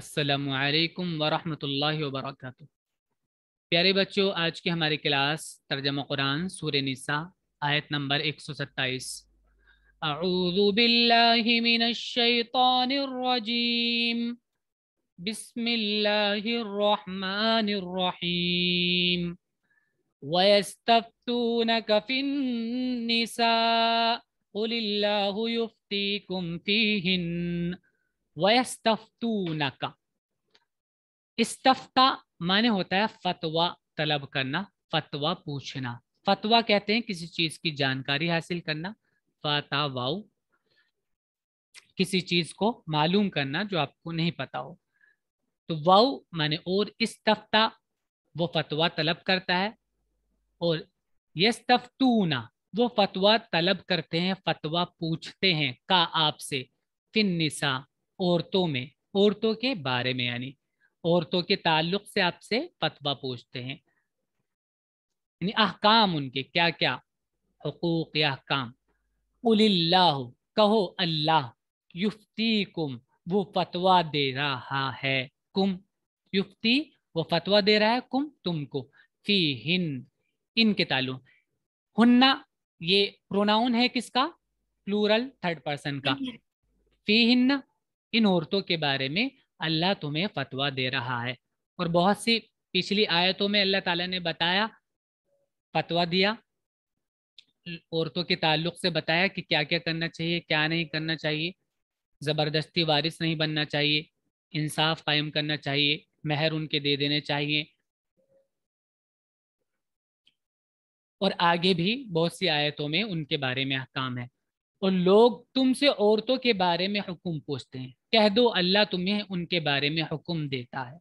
السلام علیکم ورحمت اللہ وبرکاتہ پیارے بچوں آج کی ہماری کلاس ترجمہ قرآن سور نیسا آیت نمبر 127 اعوذ باللہ من الشیطان الرجیم بسم اللہ الرحمن الرحیم وَيَسْتَفْتُونَكَ فِي النِّسَاءِ قُلِ اللَّهُ يُفْتِيكُمْ فِيهِنَّ वस्तफ़तूनका माने होता है फतवा तलब करना फतवा पूछना फतवा कहते हैं किसी चीज़ की जानकारी हासिल करना फतावाऊ किसी चीज़ को मालूम करना जो आपको नहीं पता हो तो वाऊ माने और तफ्ता वो फतवा तलब करता है और ना वो फतवा तलब करते हैं फतवा पूछते हैं का आपसे फिन निसा औरतों में औरतों के बारे में यानी औरतों के ताल्लुक से आपसे फतवा पूछते हैं यानी अहकाम उनके क्या क्या हकूक अहकाम उल्लाह कहो अल्लाह युफ्ती कुम वो फतवा दे रहा है कुम युफ्ती वो फतवा दे रहा है कुम तुमको फी हिन इनके ताल्लुक हुन्ना ये प्रोनाउन है किसका प्लूरल थर्ड पर्सन का फी हिन्ना इन औरतों के बारे में अल्लाह तुम्हें फतवा दे रहा है और बहुत सी पिछली आयतों में अल्लाह ताला ने बताया फतवा दिया औरतों के ताल्लुक से बताया कि क्या क्या करना चाहिए क्या नहीं करना चाहिए ज़बरदस्ती वारिस नहीं बनना चाहिए इंसाफ कायम करना चाहिए महर उनके दे देने चाहिए और आगे भी बहुत सी आयतों में उनके बारे में अहकाम है और लोग तुमसे औरतों के बारे में हुक्म पूछते हैं कह दो अल्लाह तुम्हें उनके बारे में हुक्म देता है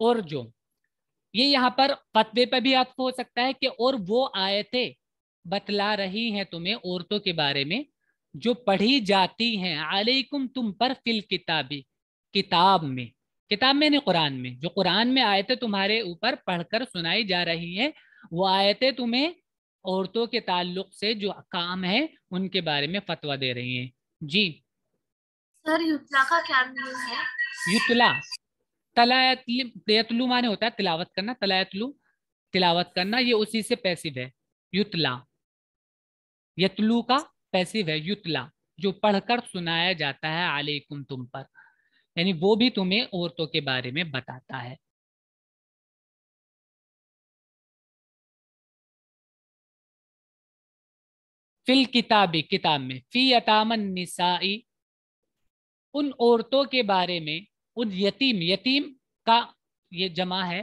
और जो ये यहाँ पर फतवे पर भी आपको हो सकता है कि और वो आयतें बतला रही हैं तुम्हें औरतों के बारे में जो पढ़ी जाती हैं अलैकुम तुम पर फिल किताबी किताब में किताब में नहीं कुरान में जो कुरान में आयतें तुम्हारे ऊपर पढ़कर सुनाई जा रही हैं वो आयतें तुम्हें औरतों के ताल्लुक से जो काम है उनके बारे में फतवा दे रही हैं जी सर युतला का क्या मीनिंग है युतला तलायतलु माने होता है तिलावत करना तलायतलु तिलावत करना ये उसी से पैसिव है युतला यतलू का पैसिव है युतला जो पढ़कर सुनाया जाता है आलेकुम तुम पर यानी वो भी तुम्हें औरतों के बारे में बताता है फिल किताबी किताब में फी अतामन निसाई उन औरतों के बारे में उद यतीम यतीम का ये जमा है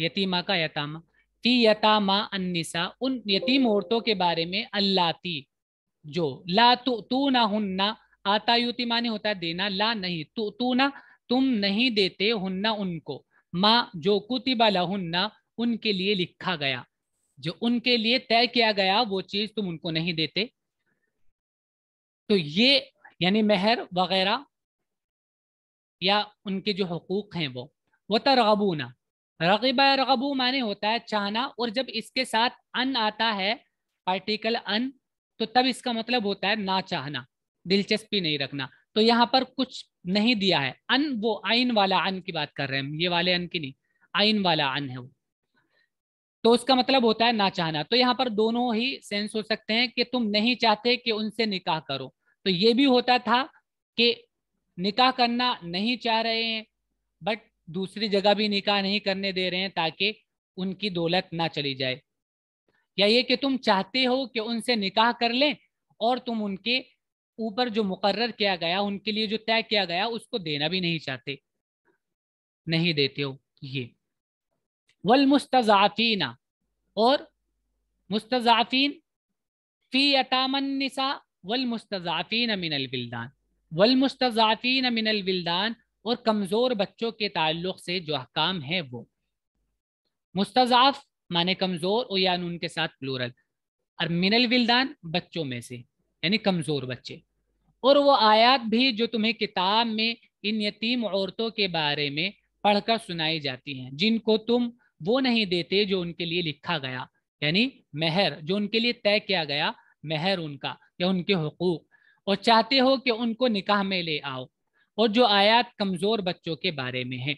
यतीमा का यतामा ती यतामा अन्निसा उन यतीम औरतों के बारे में अल्लाती जो ला तू तू ना हुन्ना आता युति माने होता है देना ला नहीं तू तू ना तुम नहीं देते हुन्ना उनको माँ जो कुतिबा लहुन्ना उनके लिए लिखा गया जो उनके लिए तय किया गया वो चीज तुम उनको नहीं देते तो ये यानी मेहर वगैरह या उनके जो हकूक़ हैं वो वह तरगबूना रगबा रगबू माने होता है चाहना और जब इसके साथ अन आता है पार्टिकल अन तो तब इसका मतलब होता है ना चाहना दिलचस्पी नहीं रखना तो यहाँ पर कुछ नहीं दिया है अन वो आइन वाला अन की बात कर रहे हैं ये वाले अन की नहीं आइन वाला अन है वो तो उसका मतलब होता है ना चाहना तो यहाँ पर दोनों ही सेंस हो सकते हैं कि तुम नहीं चाहते कि उनसे निकाह करो तो ये भी होता था कि निकाह करना नहीं चाह रहे हैं बट दूसरी जगह भी निकाह नहीं करने दे रहे हैं ताकि उनकी दौलत ना चली जाए या ये कि तुम चाहते हो कि उनसे निकाह कर लें और तुम उनके ऊपर जो मुकर्र किया गया उनके लिए जो तय किया गया उसको देना भी नहीं चाहते नहीं देते हो ये वल मुस्तजाफीना और मुस्तजाफीन फ़ी निसा वल मुस्तजाफीन मिनल अलबिलदान वलमुस्तफ़ीन मिनल विल्दान और कमज़ोर बच्चों के ताल्लुक से जो अहकाम है वो मुस्तफ़ माने कमज़ोर और यान उनके साथ प्लूरल और मिनल विल्दान बच्चों में से यानी कमज़ोर बच्चे और वो आयात भी जो तुम्हें किताब में इन यतीम औरतों के बारे में पढ़कर सुनाई जाती हैं जिनको तुम वो नहीं देते जो उनके लिए लिखा गया यानी महर जो उनके लिए तय किया गया महर उनका या उनके हकूक़ और चाहते हो कि उनको निकाह में ले आओ और जो आयत कमज़ोर बच्चों के बारे में है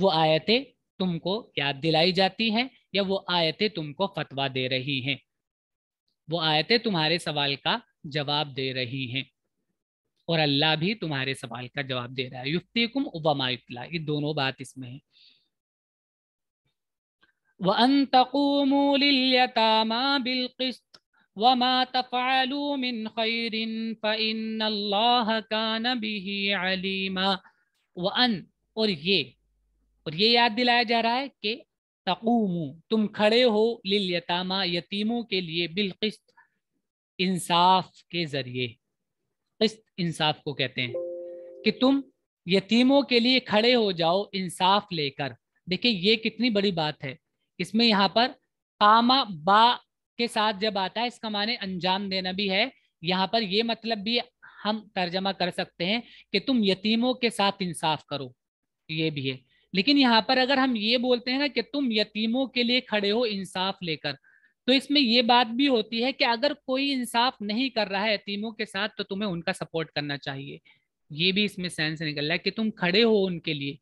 वो आयतें तुमको याद दिलाई जाती हैं या वो आयतें तुमको फतवा दे रही हैं वो आयतें तुम्हारे सवाल का जवाब दे रही हैं और अल्लाह भी तुम्हारे सवाल का जवाब दे रहा है युफ्तिकुम उबमायुतला ये दोनों बात इसमें है वन तकूमूलिल्यतामा बिलकिस्त وما تفعلوا من خير فإن الله كان به عليما وأن और ये और ये याद दिलाया जा रहा है कि तकूम तुम खड़े हो लिल यतामा यतीमों के लिए बिलकिस्त इंसाफ के ज़रिए किस्त इंसाफ को कहते हैं कि तुम यतीमों के लिए खड़े हो जाओ इंसाफ लेकर देखिए ये कितनी बड़ी बात है इसमें यहाँ पर कामा बा के साथ जब आता है इसका माने अंजाम देना भी है यहाँ पर ये मतलब भी हम तर्जमा कर सकते हैं कि तुम यतीमों के साथ इंसाफ करो ये भी है लेकिन यहाँ पर अगर हम ये बोलते हैं ना कि तुम यतीमों के लिए खड़े हो इंसाफ लेकर तो इसमें ये बात भी होती है कि अगर कोई इंसाफ नहीं कर रहा है यतीमों के साथ तो तुम्हें उनका सपोर्ट करना चाहिए ये भी इसमें सेंस निकल रहा है कि तुम खड़े हो उनके लिए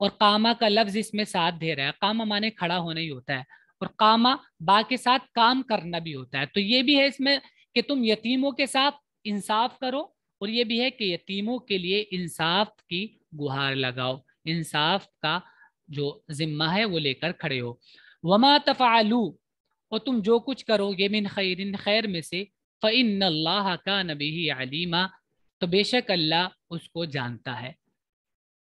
और कामा का लफ्ज इसमें साथ दे रहा है कामा माने खड़ा होना ही होता है और कामा बा के साथ काम करना भी होता है तो ये भी है इसमें कि तुम यतीमों के साथ इंसाफ करो और ये भी है कि यतीमों के लिए इंसाफ की गुहार लगाओ इंसाफ का जो जिम्मा है वो लेकर खड़े हो वमा तफ़ालू और तुम जो कुछ ये मिन खैर खैर में से फ़िन का नबी अलीमा तो बेशक अल्लाह उसको जानता है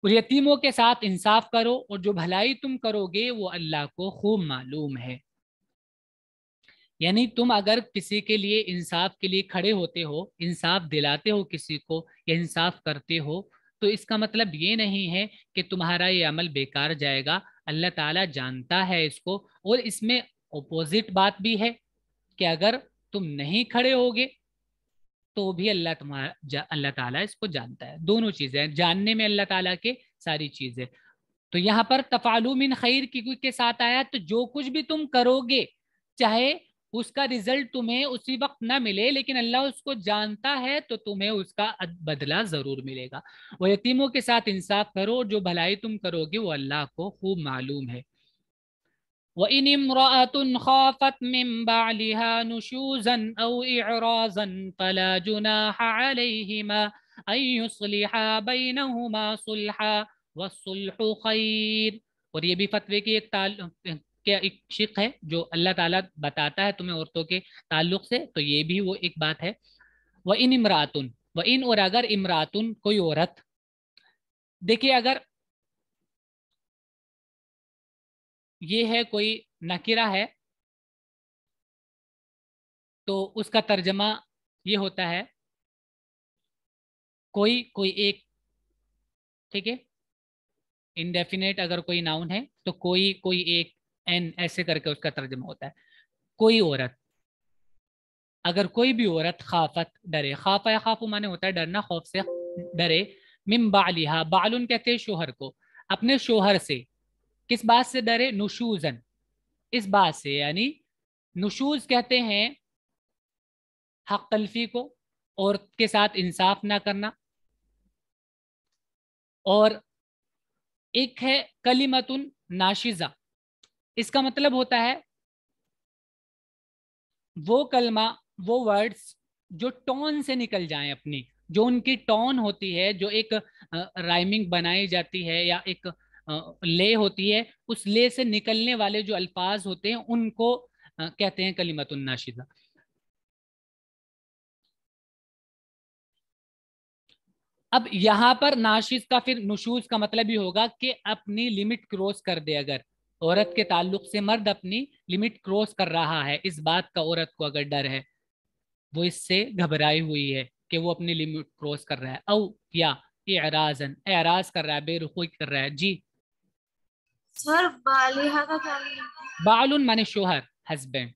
और यतीमों के साथ इंसाफ करो और जो भलाई तुम करोगे वो अल्लाह को खूब मालूम है यानी तुम अगर किसी के लिए इंसाफ के लिए खड़े होते हो इंसाफ दिलाते हो किसी को या इंसाफ करते हो तो इसका मतलब ये नहीं है कि तुम्हारा ये अमल बेकार जाएगा अल्लाह ताला जानता है इसको और इसमें अपोजिट बात भी है कि अगर तुम नहीं खड़े होगे तो भी अल्लाह तुम्हारा अल्लाह ताला इसको जानता है दोनों चीज़ें जानने में अल्लाह ताला के सारी चीज़ें तो यहाँ पर इन खैर की के साथ आया तो जो कुछ भी तुम करोगे चाहे उसका रिजल्ट तुम्हें उसी वक्त ना मिले लेकिन अल्लाह उसको जानता है तो तुम्हें उसका बदला ज़रूर मिलेगा वो यतीमों के साथ इंसाफ करो जो भलाई तुम करोगे वो अल्लाह को खूब मालूम है وإن امرأة خافت من بعلها نشوزا أو إعرازا فلا جناح عليهما أن يصلحا بينهما صلحا والصلح خير और ये भी फतवे की एक ताल के एक शिक है जो अल्लाह ताला बताता है तुम्हें औरतों के ताल्लुक से तो ये भी वो एक बात है वह इन इमरातुन व इन और अगर इमरातुन कोई औरत देखिए अगर ये है कोई नकिरा है तो उसका तर्जमा ये होता है कोई कोई एक ठीक है इनडेफिनेट अगर कोई नाउन है तो कोई कोई एक एन ऐसे करके उसका तर्जमा होता है कोई औरत अगर कोई भी औरत खाफत डरे खाफा या खाफू माने होता है डरना खौफ से डरे मिम बालिहा बाल कहते हैं शोहर को अपने शोहर से किस बात से डरे नुशूजन इस बात से यानी नुशूज कहते हैं हक तलफी को औरत के साथ इंसाफ ना करना और एक है कलीमतुन नाशिजा इसका मतलब होता है वो कलमा वो वर्ड्स जो टोन से निकल जाए अपनी जो उनकी टोन होती है जो एक राइमिंग बनाई जाती है या एक ले होती है उस ले से निकलने वाले जो अल्फाज होते हैं उनको कहते हैं कलीमतुलनाशिदा अब यहां पर नाशिज का फिर नशूज का मतलब ये होगा कि अपनी लिमिट क्रॉस कर दे अगर औरत के ताल्लुक से मर्द अपनी लिमिट क्रॉस कर रहा है इस बात का औरत को अगर डर है वो इससे घबराई हुई है कि वो अपनी लिमिट क्रॉस कर रहा है औ या एराजन एराज कर रहा है बेरुखी कर रहा है जी सर बालिहा का क्या माने शोहर हस्बैंड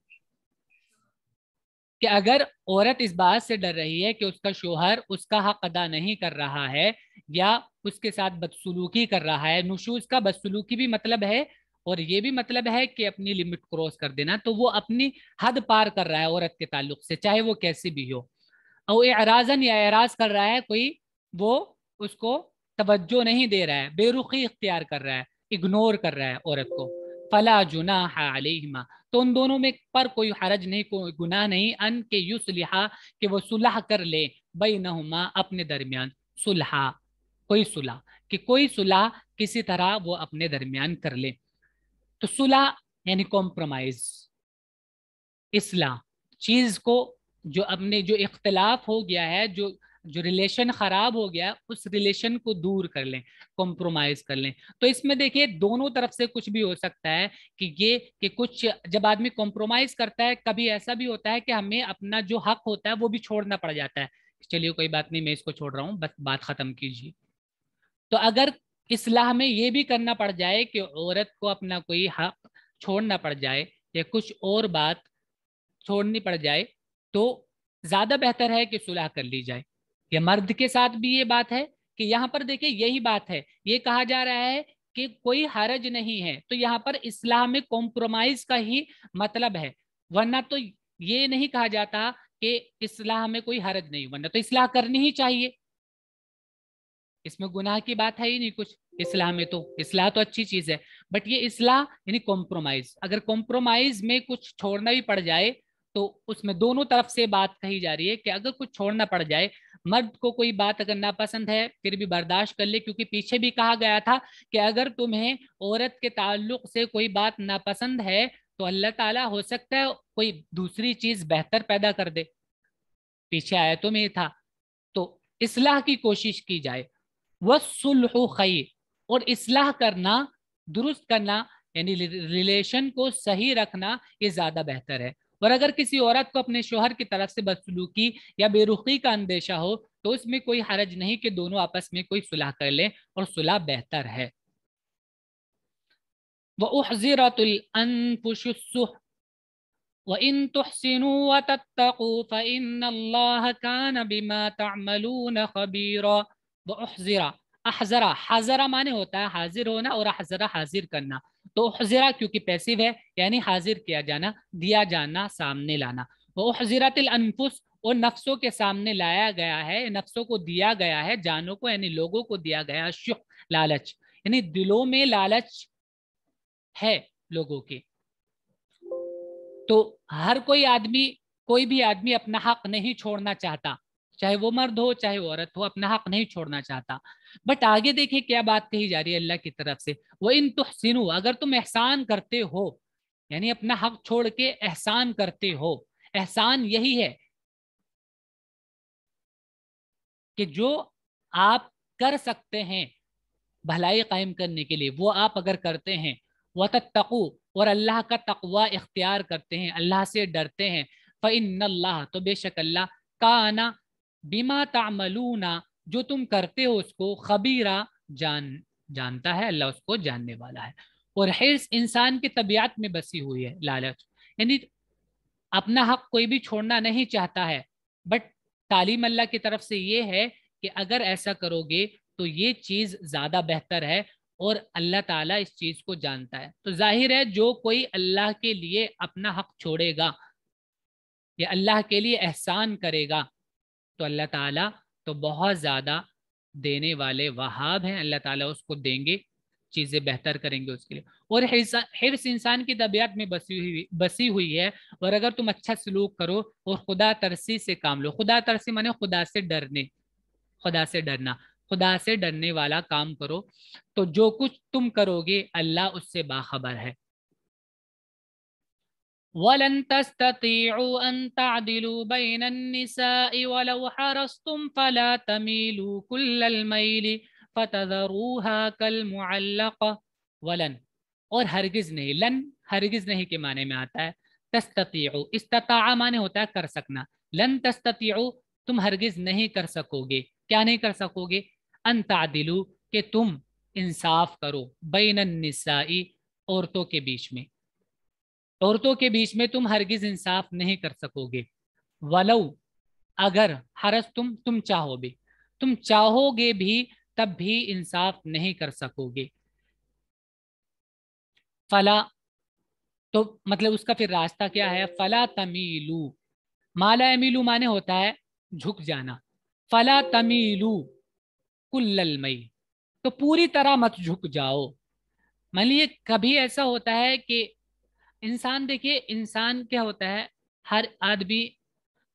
कि अगर औरत इस बात से डर रही है कि उसका शोहर उसका हक अदा नहीं कर रहा है या उसके साथ बदसलूकी कर रहा है नुशूज का बदसलूकी भी मतलब है और ये भी मतलब है कि अपनी लिमिट क्रॉस कर देना तो वो अपनी हद पार कर रहा है औरत के ताल्लुक से चाहे वो कैसी भी हो और एराजन या एराज कर रहा है कोई वो उसको तवज्जो नहीं दे रहा है बेरुखी इख्तियार कर रहा है इग्नोर कर रहा है औरत को फला जुना अलहिमा तो उन दोनों में पर कोई हरज नहीं कोई गुनाह नहीं अन के यु कि वो सुलह कर ले बई नहुमा अपने दरमियान सुलहा कोई सुलह कि कोई सुलह किसी तरह वो अपने दरमियान कर ले तो सुलह यानी कॉम्प्रोमाइज इसलाह चीज को जो अपने जो इख्तलाफ हो गया है जो जो रिलेशन खराब हो गया उस रिलेशन को दूर कर लें कॉम्प्रोमाइज कर लें तो इसमें देखिए दोनों तरफ से कुछ भी हो सकता है कि ये कि कुछ जब आदमी कॉम्प्रोमाइज करता है कभी ऐसा भी होता है कि हमें अपना जो हक होता है वो भी छोड़ना पड़ जाता है चलिए कोई बात नहीं मैं इसको छोड़ रहा हूँ बस बात खत्म कीजिए तो अगर इसलाह में ये भी करना पड़ जाए कि औरत को अपना कोई हक छोड़ना पड़ जाए या कुछ और बात छोड़नी पड़ जाए तो ज़्यादा बेहतर है कि सुलह कर ली जाए या मर्द के साथ भी ये बात है कि यहाँ पर देखिए यही बात है ये कहा जा रहा है कि कोई हरज नहीं है तो यहाँ पर इस्लाम में कॉम्प्रोमाइज का ही मतलब है वरना तो ये नहीं कहा जाता कि इसलाह में कोई हरज नहीं वरना तो इस्लाह करनी ही चाहिए इसमें गुनाह की बात है ही नहीं कुछ इस्लाह में तो इस्लाह तो अच्छी चीज है बट ये इस्लाह यानी कॉम्प्रोमाइज अगर कॉम्प्रोमाइज में कुछ छोड़ना भी पड़ जाए तो उसमें दोनों तरफ से बात कही जा रही है कि अगर कुछ छोड़ना पड़ जाए मर्द को कोई बात अगर पसंद है फिर भी बर्दाश्त कर ले क्योंकि पीछे भी कहा गया था कि अगर तुम्हें औरत के ताल्लुक से कोई बात नापसंद है तो अल्लाह ताला हो सकता है कोई दूसरी चीज़ बेहतर पैदा कर दे पीछे आया तो में था तो इसलाह की कोशिश की जाए वह सुलह खई और इसलाह करना दुरुस्त करना यानी रिलेशन को सही रखना ये ज़्यादा बेहतर है और अगर किसी औरत को अपने शोहर की तरफ से बदसलूकी या बेरुखी का अंदेशा हो तो उसमें कोई हरज नहीं कि दोनों आपस में कोई सुलह कर लें और सुलह बेहतर है हाजरा माने होता है हाजिर होना और अहजरा हाजिर करना तो हजरा क्योंकि पैसिव है यानी हाजिर किया जाना दिया जाना सामने लाना वो हजरतिल अनफुस और नफ्सों के सामने लाया गया है नफ्सों को दिया गया है जानों को यानी लोगों को दिया गया शुक लालच यानी दिलों में लालच है लोगों के तो हर कोई आदमी कोई भी आदमी अपना हक नहीं छोड़ना चाहता चाहे वो मर्द हो चाहे वो औरत हो अपना हक नहीं छोड़ना चाहता बट आगे देखिए क्या बात कही जा रही है अल्लाह की तरफ से वो इन तुहसिन अगर तुम एहसान करते हो यानी अपना हक छोड़ के एहसान करते हो एहसान यही है कि जो आप कर सकते हैं भलाई कायम करने के लिए वो आप अगर करते हैं व तकू और अल्लाह का तकवा इख्तियार करते हैं अल्लाह से डरते हैं फ़िन अल्लाह तो बेशक अल्लाह का आना बीमा तामलूना जो तुम करते हो उसको खबीरा जान जानता है अल्लाह उसको जानने वाला है और हिर्स इंसान की तबीयत में बसी हुई है लालच यानी अपना हक कोई भी छोड़ना नहीं चाहता है बट तालीम अल्लाह की तरफ से ये है कि अगर ऐसा करोगे तो ये चीज़ ज़्यादा बेहतर है और अल्लाह ताला इस चीज़ को जानता है तो जाहिर है जो कोई अल्लाह के लिए अपना हक छोड़ेगा या अल्लाह के लिए एहसान करेगा तो अल्लाह ताला तो बहुत ज़्यादा देने वाले वहाब हैं अल्लाह ताला उसको देंगे चीज़ें बेहतर करेंगे उसके लिए और हिरस इंसान की तबीयत में बसी हुई बसी हुई है और अगर तुम अच्छा सलूक करो और खुदा तरसी से काम लो खुदा तरसी माने खुदा से डरने खुदा से डरना खुदा से डरने वाला काम करो तो जो कुछ तुम करोगे अल्लाह उससे बाखबर है ولن تستطيعوا أن تعدلوا بين النساء ولو حرصتم فلا تميلوا كل الميل فتذروها كالمعلقة ولن और हरगिज नहीं लन हरगिज नहीं के माने में आता है तस्ततियु इस्तता माने होता है कर सकना लन तस्ततियु तुम हरगिज नहीं कर सकोगे क्या नहीं कर सकोगे अंतादिलू के तुम इंसाफ करो बैन निसाई औरतों के बीच में औरतों के बीच में तुम हरगिज इंसाफ नहीं कर सकोगे वलो अगर हरस तुम तुम चाहो भी तुम चाहोगे भी तब भी इंसाफ नहीं कर सकोगे फला तो मतलब उसका फिर रास्ता क्या है फला तमीलू माला अमीलू माने होता है झुक जाना फला तमीलू कुल्ललमई तो पूरी तरह मत झुक जाओ मान लीजिए कभी ऐसा होता है कि इंसान देखिए इंसान क्या होता है हर आदमी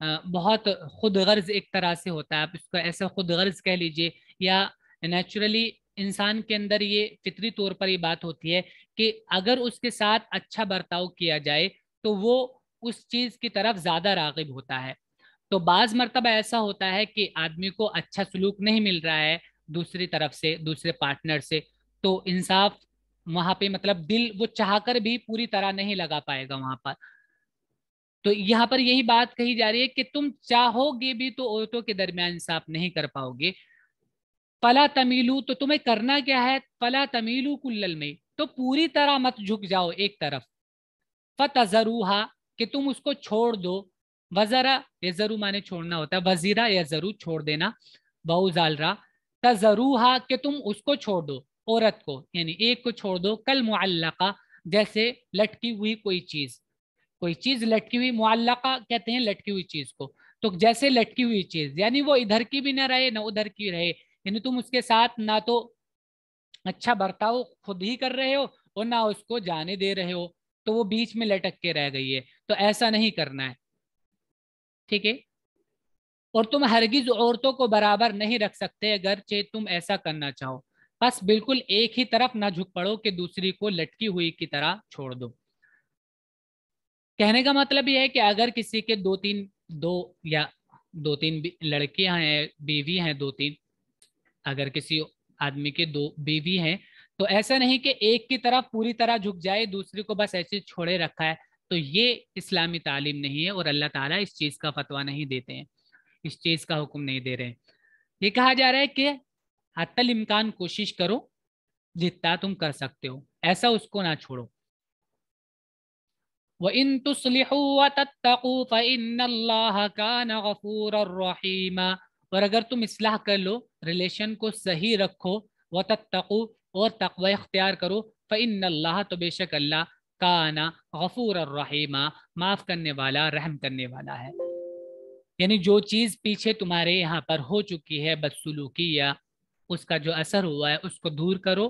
बहुत खुद गर्ज एक तरह से होता है आप इसको ऐसा खुद गर्ज कह लीजिए या नेचुरली इंसान के अंदर ये फितरी तौर पर ये बात होती है कि अगर उसके साथ अच्छा बर्ताव किया जाए तो वो उस चीज़ की तरफ ज़्यादा रागिब होता है तो बाज़ मरतबा ऐसा होता है कि आदमी को अच्छा सलूक नहीं मिल रहा है दूसरी तरफ से दूसरे पार्टनर से तो इंसाफ वहां पे मतलब दिल वो चाहकर भी पूरी तरह नहीं लगा पाएगा वहां पर तो यहाँ पर यही बात कही जा रही है कि तुम चाहोगे भी तो औरतों के दरमियान इंसाफ नहीं कर पाओगे पला तमीलू तो तुम्हें करना क्या है पला तमीलू कुल्लल में तो पूरी तरह मत झुक जाओ एक तरफ फतरूहा कि तुम उसको छोड़ दो वजरा यजरू माने छोड़ना होता है वजीरा यजरू छोड़ देना बहुजालरा तजरूहा कि तुम उसको छोड़ दो औरत को यानी एक को छोड़ दो कल मुआल्लका जैसे लटकी हुई कोई चीज़ कोई चीज़ लटकी हुई मुआल्लका कहते हैं लटकी हुई चीज़ को तो जैसे लटकी हुई चीज़ यानी वो इधर की भी ना रहे ना उधर की रहे यानी तुम उसके साथ ना तो अच्छा बर्ताव खुद ही कर रहे हो और ना उसको जाने दे रहे हो तो वो बीच में लटक के रह गई है तो ऐसा नहीं करना है ठीक है और तुम हरगिज औरतों को बराबर नहीं रख सकते अगर चे तुम ऐसा करना चाहो बस बिल्कुल एक ही तरफ ना झुक पड़ो कि दूसरी को लटकी हुई की तरह छोड़ दो कहने का मतलब यह है कि अगर किसी के दो तीन दो या दो तीन लड़कियां हैं बीवी हैं दो तीन अगर किसी आदमी के दो बीवी हैं तो ऐसा नहीं कि एक की तरफ पूरी तरह झुक जाए दूसरी को बस ऐसे छोड़े रखा है तो ये इस्लामी तालीम नहीं है और अल्लाह ताला इस चीज़ का फतवा नहीं देते हैं इस चीज़ का हुक्म नहीं दे रहे हैं ये कहा जा रहा है कि हतल इम्कान कोशिश करो जितना तुम कर सकते हो ऐसा उसको ना छोड़ो व इन तुसलिहूफ़ूरहीमा और अगर तुम इसलाह कर लो रिलेशन को सही रखो व तत्तकू और तकवा इख्तियार करो फ़िन अल्लाह तो बेशक अल्लाह काना गफूर रहीमा माफ़ करने वाला रहम करने वाला है यानी जो चीज़ पीछे तुम्हारे यहाँ पर हो चुकी है बदसलूकी या उसका जो असर हुआ है उसको दूर करो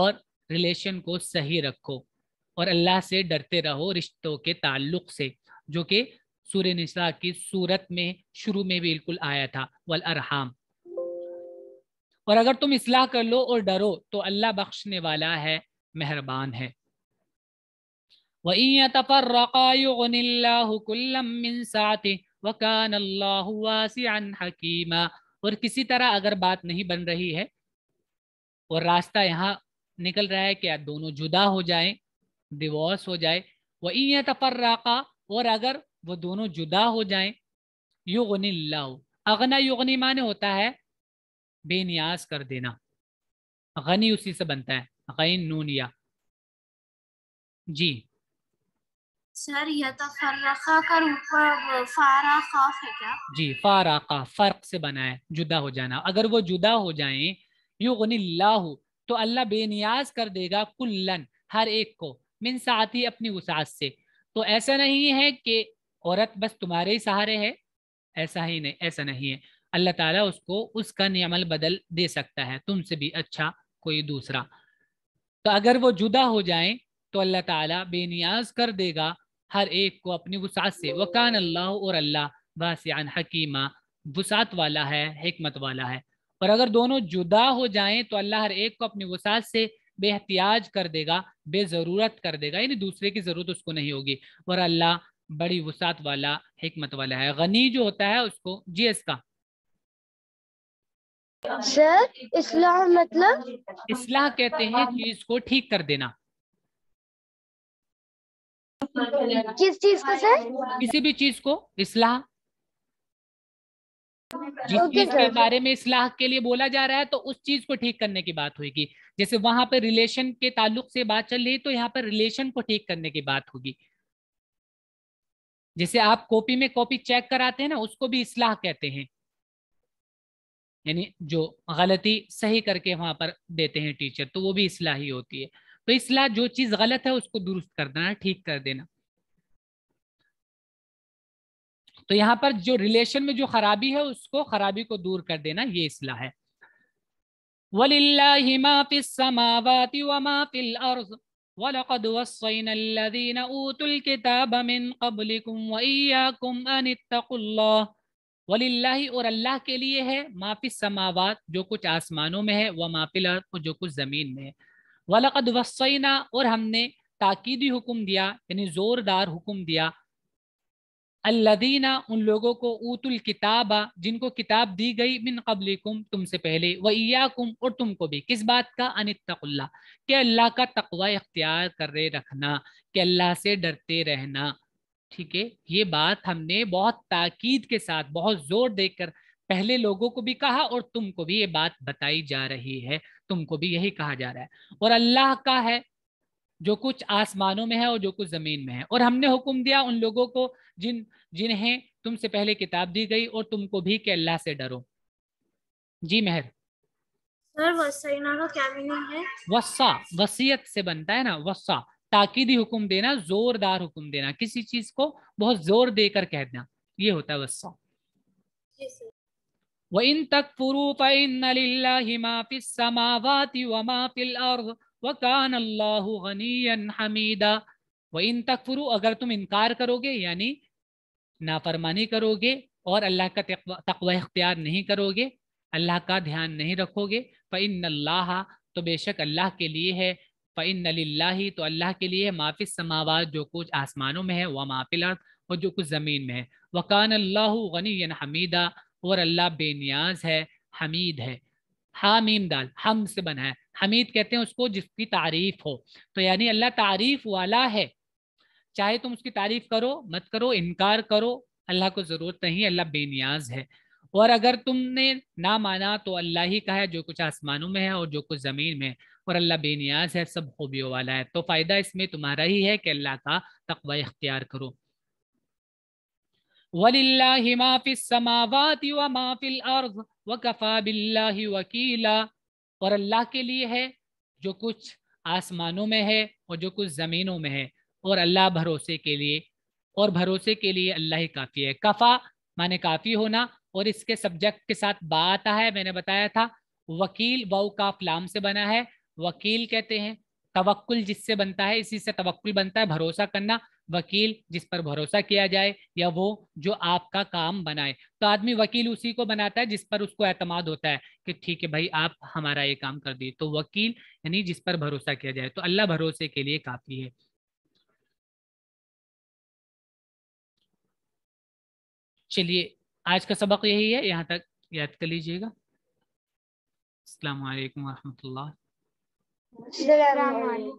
और रिलेशन को सही रखो और अल्लाह से डरते रहो रिश्तों के ताल्लुक से जो कि सूर्य निशा की सूरत में शुरू में बिल्कुल आया था वल अरहाम और अगर तुम इसलाह कर लो और डरो तो अल्लाह बख्शने वाला है मेहरबान है वही तफर हकीमा और किसी तरह अगर बात नहीं बन रही है और रास्ता यहाँ निकल रहा है कि दोनों जुदा हो जाए डिवोर्स हो जाए वही तफर्राका और अगर वो दोनों जुदा हो जाए युगनी अगना युगनी माने होता है बेनियाज कर देना गनी उसी से बनता है गैन नूनिया जी सर तो फर्रखा का ऊपर फारा खाफ है क्या जी फारा फर्क से बना है जुदा हो जाना अगर वो जुदा हो जाएं युगनिल्लाहु तो अल्लाह बेनियाज कर देगा कुल्लन हर एक को मिन साथी अपनी वसात से तो ऐसा नहीं है कि औरत बस तुम्हारे ही सहारे है ऐसा ही नहीं ऐसा नहीं है अल्लाह ताला उसको उसका नियमल बदल दे सकता है तुमसे भी अच्छा कोई दूसरा तो अगर वो जुदा हो जाए तो अल्लाह ताला बेनियाज कर देगा हर एक को अपनी वसात से वकान अल्लाह और अल्लाह वासियान हकीमा वसात वाला है हमत वाला है और अगर दोनों जुदा हो जाएं तो अल्लाह हर एक को अपनी वसात से बेहतियाज कर देगा बेज़रूरत कर देगा यानी दूसरे की ज़रूरत उसको नहीं होगी और अल्लाह बड़ी वसात वाला हमत वाला है गनी जो होता है उसको जी का सर इस्लाह मतलब इस्लाह कहते हैं चीज को ठीक कर देना किस चीज को सर किसी भी चीज को इसलाह जिस चीज के बारे में इसलाह के लिए बोला जा रहा है तो उस चीज को ठीक करने की बात होगी जैसे वहां पर रिलेशन के ताल्लुक से बात चल रही तो यहाँ पर रिलेशन को ठीक करने की बात होगी जैसे आप कॉपी में कॉपी चेक कराते हैं ना उसको भी इसलाह कहते हैं यानी जो गलती सही करके वहां पर देते हैं टीचर तो वो भी इसलाह ही होती है तो इसलिए जो चीज गलत है उसको दुरुस्त कर देना ठीक कर देना तो यहाँ पर जो रिलेशन में जो खराबी है उसको खराबी को दूर कर देना ये इसलाह है वलिल्लाहि और अल्लाह के लिए है माफिस समावत जो कुछ आसमानों में है व माफिल जो कुछ ज़मीन में है वलकद वसैना और हमने ताकीदी हुक्म दिया यानी ज़ोरदार हुक्म दिया अल्लादीना उन लोगों को ऊतुल किताबा जिनको किताब दी गई मिन कबलिकुम तुमसे पहले वैयाकुम और तुमको भी किस बात का अनितकुल्ला के अल्लाह का तकवा इख्तियार कर रखना के अल्लाह से डरते रहना ठीक है ये बात हमने बहुत ताकीद के साथ बहुत जोर देकर पहले लोगों को भी कहा और तुमको भी ये बात बताई जा रही है तुमको भी यही कहा जा रहा है और अल्लाह का है जो कुछ आसमानों में है और जो कुछ ज़मीन में है और हमने हुक्म दिया उन लोगों को जिन जिन्हें तुमसे पहले किताब दी गई और तुमको भी के अल्लाह से डरो जी मेहर वसा वसीयत से बनता है ना वसा ताकिदी हुक्म देना जोरदार हुक्म देना किसी चीज को बहुत जोर देकर कह देना ये होता है वसा वइन तक पुरु फ़िल्लामावाति वमा फ़िल अर्द वकान अल्लाह गनीन हमीदा वइन तक पुरु अगर तुम इनकार करोगे यानी नाफरमानी करोगे और अल्लाह का तकवा इख्तियार नहीं करोगे अल्लाह का ध्यान नहीं रखोगे फ़िन अल्लाह तो बेशक अल्लाह के लिए है फ़िन लाही तो अल्लाह के लिए माफिल समावात जो कुछ आसमानों में है वह माफिल और जो कुछ ज़मीन में है वकान अल्लाह गनी हमीदा और अल्लाह बेनियाज है हमीद है हामीम दाल हम से बना है हमीद कहते हैं उसको जिसकी तारीफ हो तो यानी अल्लाह तारीफ वाला है चाहे तुम उसकी तारीफ करो मत करो इनकार करो अल्लाह को ज़रूरत नहीं अल्लाह बेनियाज है और अगर तुमने ना माना तो अल्लाह ही कहा है जो कुछ आसमानों में है और जो कुछ ज़मीन में और अल्लाह बेनियाज है सब खूबियों वाला है तो फ़ायदा इसमें तुम्हारा ही है कि अल्लाह का तकवा इख्तियार करो वकीला और अल्लाह के लिए है जो कुछ आसमानों में है और जो कुछ ज़मीनों में है और अल्लाह भरोसे के लिए और भरोसे के लिए अल्लाह ही काफ़ी है कफ़ा माने काफ़ी होना और इसके सब्जेक्ट के साथ बा आता है मैंने बताया था वकील बाऊ काफ लाम से बना है वकील कहते हैं तवक्ल जिससे बनता है इसी से तवक्ल बनता है भरोसा करना वकील जिस पर भरोसा किया जाए या वो जो आपका काम बनाए तो आदमी वकील उसी को बनाता है जिस पर उसको एतमाद होता है कि ठीक है भाई आप हमारा ये काम कर दिए तो वकील यानी जिस पर भरोसा किया जाए तो अल्लाह भरोसे के लिए काफ़ी है चलिए आज का सबक यही है यहाँ तक याद कर लीजिएगा अल्लाम वरहमल Selamünaleyküm.